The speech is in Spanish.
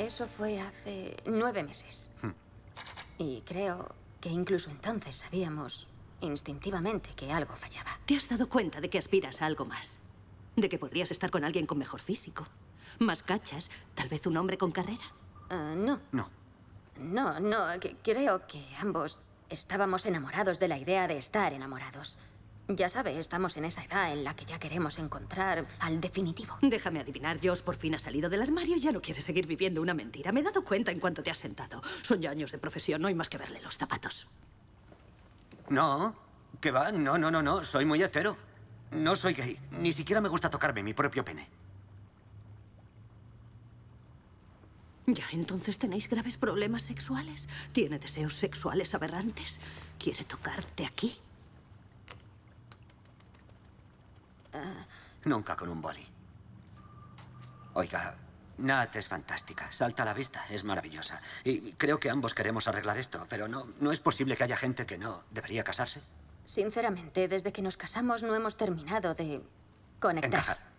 Eso fue hace nueve meses. Hmm. Y creo que incluso entonces sabíamos instintivamente que algo fallaba. ¿Te has dado cuenta de que aspiras a algo más? De que podrías estar con alguien con mejor físico, más cachas, tal vez un hombre con carrera. Ah, no. No. No, no, creo que ambos estábamos enamorados de la idea de estar enamorados. Ya sabe, estamos en esa edad en la que ya queremos encontrar al definitivo. Déjame adivinar, Josh por fin ha salido del armario y ya no quiere seguir viviendo una mentira. Me he dado cuenta en cuanto te has sentado. Son ya años de profesión, no hay más que verle los zapatos. No, ¿qué va, no, no, no, no, soy muy hetero. No soy gay, ni siquiera me gusta tocarme mi propio pene. Ya, entonces tenéis graves problemas sexuales. Tiene deseos sexuales aberrantes. Quiere tocarte aquí. Nunca con un boli. Oiga, Nat es fantástica, salta a la vista, es maravillosa. Y creo que ambos queremos arreglar esto, pero no, no es posible que haya gente que no debería casarse. Sinceramente, desde que nos casamos no hemos terminado de conectar.